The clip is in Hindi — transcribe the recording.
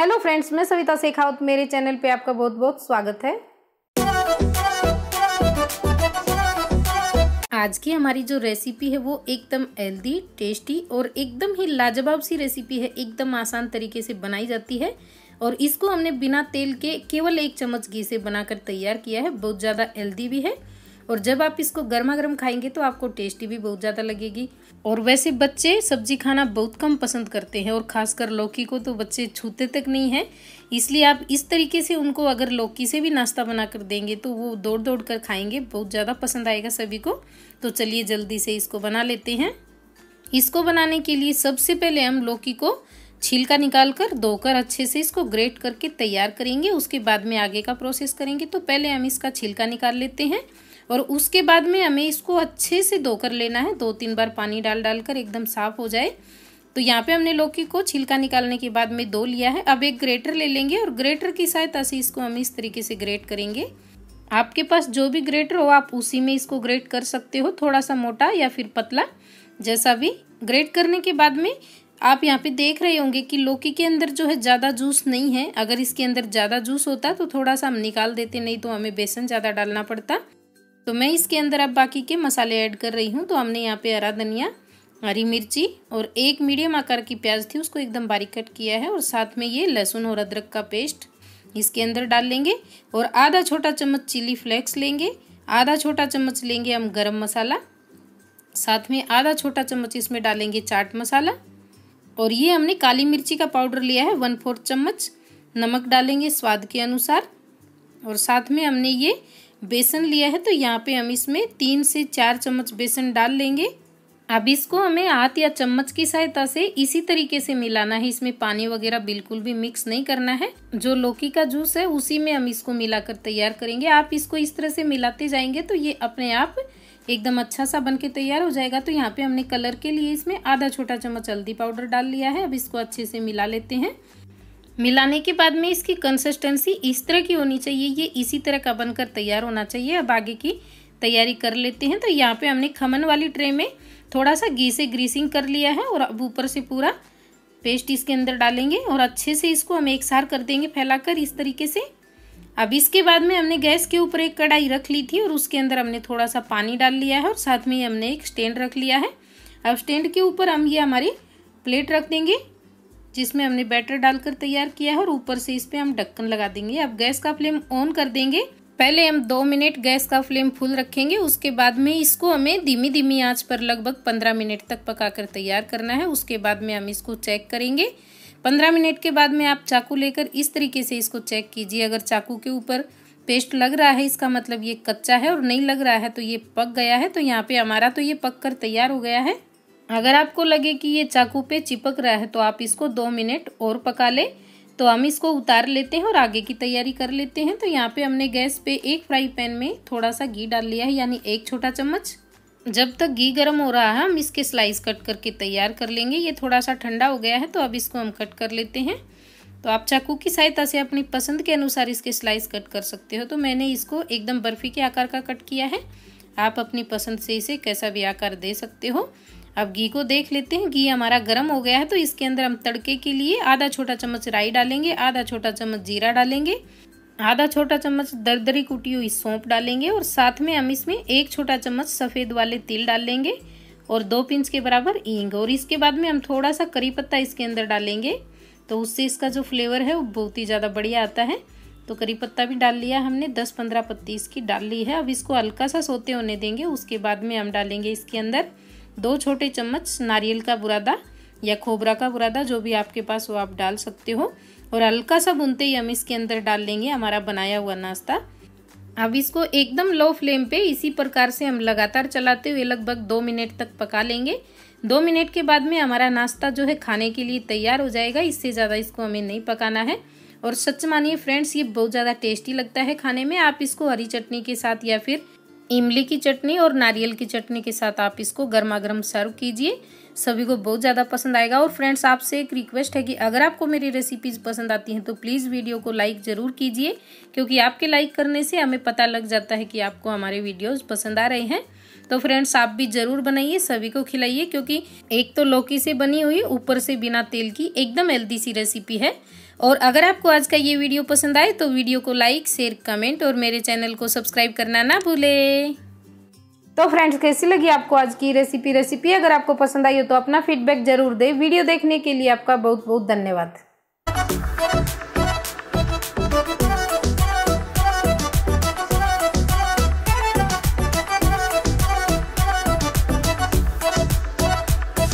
हेलो फ्रेंड्स मैं सविता शेखावत मेरे चैनल पे आपका बहुत बहुत स्वागत है आज की हमारी जो रेसिपी है वो एकदम हेल्दी टेस्टी और एकदम ही लाजवाब सी रेसिपी है एकदम आसान तरीके से बनाई जाती है और इसको हमने बिना तेल के केवल एक चम्मच घी से बनाकर तैयार किया है बहुत ज़्यादा हेल्दी भी है और जब आप इसको गर्मा गर्म खाएंगे तो आपको टेस्टी भी बहुत ज़्यादा लगेगी और वैसे बच्चे सब्जी खाना बहुत कम पसंद करते हैं और खासकर लौकी को तो बच्चे छूते तक नहीं हैं इसलिए आप इस तरीके से उनको अगर लौकी से भी नाश्ता बना कर देंगे तो वो दौड़ दौड़ कर खाएंगे बहुत ज़्यादा पसंद आएगा सभी को तो चलिए जल्दी से इसको बना लेते हैं इसको बनाने के लिए सबसे पहले हम लौकी को छिलका निकाल कर धोकर अच्छे से इसको ग्रेट करके तैयार करेंगे उसके बाद में आगे का प्रोसेस करेंगे तो पहले हम इसका छिलका निकाल लेते हैं और उसके बाद में हमें इसको अच्छे से धोकर लेना है दो तीन बार पानी डाल डाल कर एकदम साफ़ हो जाए तो यहाँ पे हमने लौकी को छिलका निकालने के बाद में धो लिया है अब एक ग्रेटर ले लेंगे और ग्रेटर की सहायता से इसको हम इस तरीके से ग्रेट करेंगे आपके पास जो भी ग्रेटर हो आप उसी में इसको ग्रेट कर सकते हो थोड़ा सा मोटा या फिर पतला जैसा भी ग्रेट करने के बाद में आप यहाँ पे देख रहे होंगे कि लौकी के अंदर जो है ज़्यादा जूस नहीं है अगर इसके अंदर ज़्यादा जूस होता तो थोड़ा सा हम निकाल देते नहीं तो हमें बेसन ज़्यादा डालना पड़ता तो मैं इसके अंदर अब बाकी के मसाले ऐड कर रही हूँ तो हमने यहाँ पे हरा धनिया हरी मिर्ची और एक मीडियम आकार की प्याज थी उसको एकदम बारीक कट किया है और साथ में ये लहसुन और अदरक का पेस्ट इसके अंदर डाल लेंगे और आधा छोटा चम्मच चिली फ्लेक्स लेंगे आधा छोटा चम्मच लेंगे हम गरम मसाला साथ में आधा छोटा चम्मच इसमें डालेंगे चाट मसाला और ये हमने काली मिर्ची का पाउडर लिया है वन फोर्थ चम्मच नमक डालेंगे स्वाद के अनुसार और साथ में हमने ये बेसन लिया है तो यहाँ पे हम इसमें तीन से चार चम्मच बेसन डाल लेंगे अब इसको हमें हाथ या चम्मच की सहायता से इसी तरीके से मिलाना है इसमें पानी वगैरह बिल्कुल भी मिक्स नहीं करना है जो लौकी का जूस है उसी में हम इसको मिलाकर तैयार करेंगे आप इसको इस तरह से मिलाते जाएंगे तो ये अपने आप एकदम अच्छा सा बन के तैयार हो जाएगा तो यहाँ पे हमने कलर के लिए इसमें आधा छोटा चम्मच हल्दी पाउडर डाल लिया है अब इसको अच्छे से मिला लेते हैं मिलाने के बाद में इसकी कंसिस्टेंसी इस तरह की होनी चाहिए ये इसी तरह का बनकर तैयार होना चाहिए अब आगे की तैयारी कर लेते हैं तो यहाँ पे हमने खमन वाली ट्रे में थोड़ा सा घी से ग्रीसिंग कर लिया है और अब ऊपर से पूरा पेस्ट इसके अंदर डालेंगे और अच्छे से इसको हम एक सार कर देंगे फैलाकर इस तरीके से अब इसके बाद में हमने गैस के ऊपर एक कढ़ाई रख ली थी और उसके अंदर हमने थोड़ा सा पानी डाल लिया है और साथ में हमने एक स्टैंड रख लिया है अब स्टैंड के ऊपर हम ये हमारी प्लेट रख देंगे जिसमें हमने बैटर डालकर तैयार किया है और ऊपर से इस पे हम ढक्कन लगा देंगे अब गैस का फ्लेम ऑन कर देंगे पहले हम दो मिनट गैस का फ्लेम फुल रखेंगे उसके बाद में इसको हमें धीमी धीमी आंच पर लगभग पंद्रह मिनट तक पकाकर तैयार करना है उसके बाद में हम इसको चेक करेंगे पंद्रह मिनट के बाद में आप चाकू लेकर इस तरीके से इसको चेक कीजिए अगर चाकू के ऊपर पेस्ट लग रहा है इसका मतलब ये कच्चा है और नहीं लग रहा है तो ये पक गया है तो यहाँ पे हमारा तो ये पक कर तैयार हो गया है अगर आपको लगे कि ये चाकू पे चिपक रहा है तो आप इसको दो मिनट और पका लें तो हम इसको उतार लेते हैं और आगे की तैयारी कर लेते हैं तो यहाँ पे हमने गैस पे एक फ्राई पैन में थोड़ा सा घी डाल लिया है यानी एक छोटा चम्मच जब तक घी गर्म हो रहा है हम इसके स्लाइस कट करके तैयार कर लेंगे ये थोड़ा सा ठंडा हो गया है तो अब इसको हम कट कर लेते हैं तो आप चाकू की सहायता से अपनी पसंद के अनुसार इसके स्लाइस कट कर सकते हो तो मैंने इसको एकदम बर्फ़ी के आकार का कट किया है आप अपनी पसंद से इसे कैसा भी आकार दे सकते हो अब घी को देख लेते हैं घी हमारा गर्म हो गया है तो इसके अंदर हम तड़के के लिए आधा छोटा चम्मच राई डालेंगे आधा छोटा चम्मच जीरा डालेंगे आधा छोटा चम्मच दरदरी कुटी हुई सौंप डालेंगे और साथ में हम इसमें एक छोटा चम्मच सफ़ेद वाले तिल डाल लेंगे और दो पिंच के बराबर ईंग और इसके बाद में हम थोड़ा सा करी पत्ता इसके अंदर डालेंगे तो उससे इसका जो फ्लेवर है वो बहुत ही ज़्यादा बढ़िया आता है तो करी पत्ता भी डाल लिया हमने दस पंद्रह पत्ती इसकी डाल ली है अब इसको हल्का सा सोते होने देंगे उसके बाद में हम डालेंगे इसके अंदर दो छोटे चम्मच नारियल का बुरादा या खोबरा का बुरादा जो भी आपके पास वो आप डाल सकते हो और हल्का सा बुनते ही हम इसके अंदर डाल लेंगे हमारा बनाया हुआ नाश्ता अब इसको एकदम लो फ्लेम पे इसी प्रकार से हम लगातार चलाते हुए लगभग दो मिनट तक पका लेंगे दो मिनट के बाद में हमारा नाश्ता जो है खाने के लिए तैयार हो जाएगा इससे ज़्यादा इसको हमें नहीं पकाना है और सच मानिए फ्रेंड्स ये बहुत ज़्यादा टेस्टी लगता है खाने में आप इसको हरी चटनी के साथ या फिर इमली की चटनी और नारियल की चटनी के साथ आप इसको गर्मा गर्म सर्व कीजिए सभी को बहुत ज़्यादा पसंद आएगा और फ्रेंड्स आपसे एक रिक्वेस्ट है कि अगर आपको मेरी रेसिपीज़ पसंद आती हैं तो प्लीज़ वीडियो को लाइक ज़रूर कीजिए क्योंकि आपके लाइक करने से हमें पता लग जाता है कि आपको हमारे वीडियोज़ पसंद आ रहे हैं तो फ्रेंड्स आप भी ज़रूर बनाइए सभी को खिलाइए क्योंकि एक तो लौकी से बनी हुई ऊपर से बिना तेल की एकदम हेल्दी सी रेसिपी है और अगर आपको आज का ये वीडियो पसंद आए तो वीडियो को लाइक शेयर कमेंट और मेरे चैनल को सब्सक्राइब करना ना भूले तो फ्रेंड्स कैसी लगी आपको आज की रेसिपी रेसिपी अगर आपको पसंद आई हो तो अपना फीडबैक जरूर दें वीडियो देखने के लिए आपका बहुत बहुत धन्यवाद